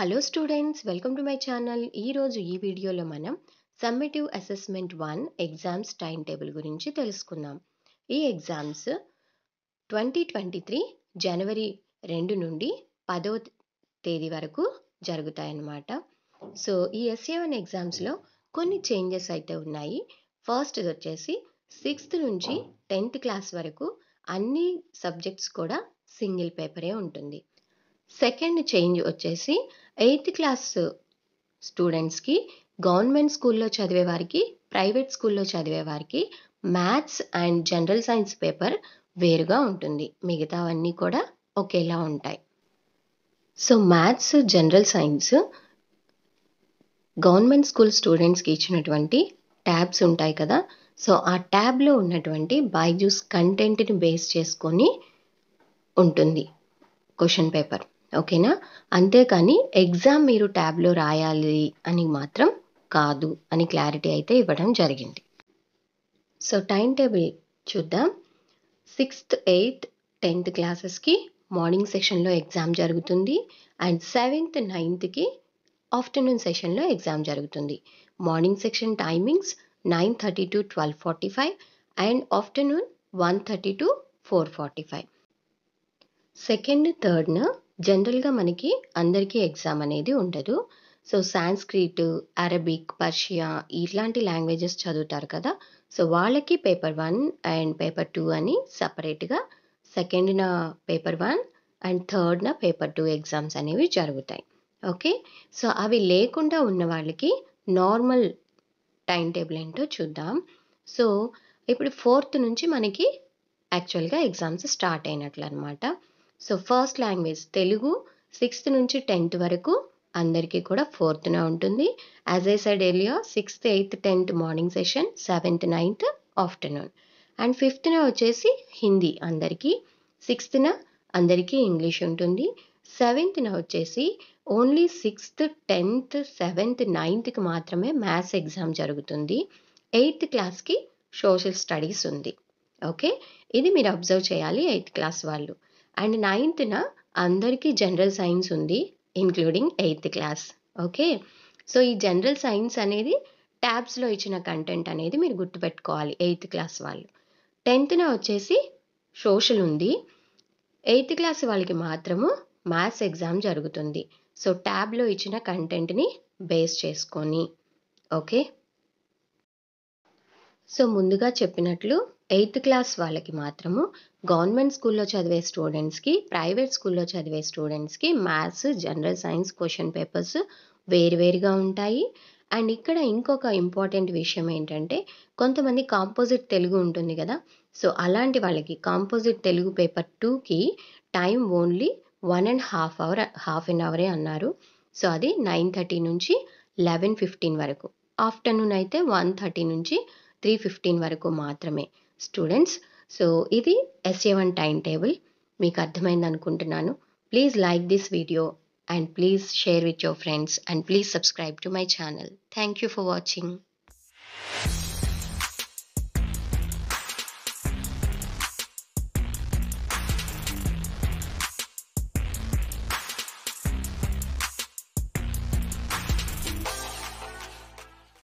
hello students welcome to my channel ఈరోజు ఈ వీడియోలో మనం summative assessment one exams time table గురించి తెలుసుకుందాం ఈ ఎగ్జామ్స్ ట్వంటీ ట్వంటీ త్రీ జనవరి రెండు నుండి పదవ తేదీ వరకు జరుగుతాయన్నమాట సో ఈ ఎస్ఏ వన్ ఎగ్జామ్స్లో కొన్ని చేంజెస్ అయితే ఉన్నాయి ఫస్ట్ది వచ్చేసి సిక్స్త్ నుంచి టెన్త్ క్లాస్ వరకు అన్ని సబ్జెక్ట్స్ కూడా సింగిల్ పేపరే ఉంటుంది సెకండ్ చేంజ్ వచ్చేసి ఎయిత్ క్లాస్ స్టూడెంట్స్కి గవర్నమెంట్ స్కూల్లో చదివే వారికి ప్రైవేట్ స్కూల్లో చదివే వారికి maths and general science paper వేరుగా ఉంటుంది మిగతావన్నీ కూడా ఒకేలా ఉంటాయి so maths general science government school స్టూడెంట్స్కి ఇచ్చినటువంటి ట్యాబ్స్ ఉంటాయి కదా సో ఆ ట్యాబ్లో ఉన్నటువంటి బైజూస్ కంటెంట్ని బేస్ చేసుకొని ఉంటుంది క్వశ్చన్ పేపర్ ఓకేనా అంతేకాని ఎగ్జామ్ మీరు ట్యాబ్లో రాయాలి అని మాత్రం కాదు అని క్లారిటీ అయితే ఇవ్వడం జరిగింది సో టైం టేబుల్ చూద్దాం సిక్స్త్ ఎయిత్ టెన్త్ క్లాసెస్కి మార్నింగ్ సెషన్లో ఎగ్జామ్ జరుగుతుంది అండ్ సెవెంత్ నైన్త్కి ఆఫ్టర్నూన్ సెషన్లో ఎగ్జామ్ జరుగుతుంది morning section timings nine thirty to twelve forty five and afternoon one thirty to four forty five second థర్డ్న జనరల్గా మనకి అందరికీ ఎగ్జామ్ అనేది ఉండదు సో సాంస్క్రిట్ అరబిక్ పర్షియా ఇట్లాంటి లాంగ్వేజెస్ చదువుతారు కదా సో వాళ్ళకి paper one and paper two అని సపరేట్గా సెకండ్న paper one and థర్డ్న paper two exams అనేవి జరుగుతాయి ఓకే సో అవి లేకుండా ఉన్న వాళ్ళకి నార్మల్ టైం టేబుల్ ఏంటో చూద్దాం సో ఇప్పుడు ఫోర్త్ నుంచి మనకి యాక్చువల్గా ఎగ్జామ్స్ స్టార్ట్ అయినట్లు అనమాట so first language Telugu sixth నుంచి టెన్త్ వరకు అందరికీ కూడా ఫోర్త్న ఉంటుంది యాజ్ ఐ సైడ్ ఎలియో sixth eighth tenth morning session seventh ninth afternoon and ఫిఫ్త్న వచ్చేసి హిందీ అందరికీ సిక్స్త్న అందరికీ ఇంగ్లీష్ ఉంటుంది సెవెంత్న వచ్చేసి ఓన్లీ సిక్స్త్ టెన్త్ సెవెంత్ నైన్త్కి మాత్రమే మ్యాథ్స్ ఎగ్జామ్ జరుగుతుంది ఎయిత్ క్లాస్కి సోషల్ స్టడీస్ ఉంది ఓకే ఇది మీరు అబ్జర్వ్ చేయాలి ఎయిత్ క్లాస్ వాళ్ళు అండ్ నైన్త్న అందరికీ జనరల్ సైన్స్ ఉంది including eighth class okay so ఈ జనరల్ సైన్స్ అనేది ట్యాబ్స్లో ఇచ్చిన కంటెంట్ అనేది మీరు గుర్తుపెట్టుకోవాలి ఎయిత్ క్లాస్ వాళ్ళు టెన్త్న వచ్చేసి సోషల్ ఉంది ఎయిత్ క్లాస్ వాళ్ళకి మాత్రము మ్యాథ్స్ ఎగ్జామ్ జరుగుతుంది సో ట్యాబ్లో ఇచ్చిన కంటెంట్ని బేస్ చేసుకొని ఓకే సో ముందుగా చెప్పినట్లు ఎయిత్ క్లాస్ వాళ్ళకి మాత్రము గవర్నమెంట్ స్కూల్లో చదివే స్టూడెంట్స్కి ప్రైవేట్ స్కూల్లో చదివే స్టూడెంట్స్కి maths general science question papers వేరువేరుగా ఉంటాయి అండ్ ఇక్కడ ఇంకొక ఇంపార్టెంట్ విషయం ఏంటంటే కొంతమంది కాంపోజిట్ తెలుగు ఉంటుంది కదా సో అలాంటి వాళ్ళకి కాంపోజిట్ తెలుగు పేపర్ టూకి time only one and half hour half an అవరే అన్నారు సో అది నైన్ థర్టీ నుంచి లెవెన్ ఫిఫ్టీన్ వరకు ఆఫ్టర్నూన్ అయితే వన్ థర్టీ నుంచి త్రీ ఫిఫ్టీన్ వరకు మాత్రమే స్టూడెంట్స్ సో ఇది ఎస్ఏ వన్ టైం టేబుల్ మీకు అర్థమైంది అనుకుంటున్నాను please like this video and please share with your friends and please subscribe to my channel thank you for watching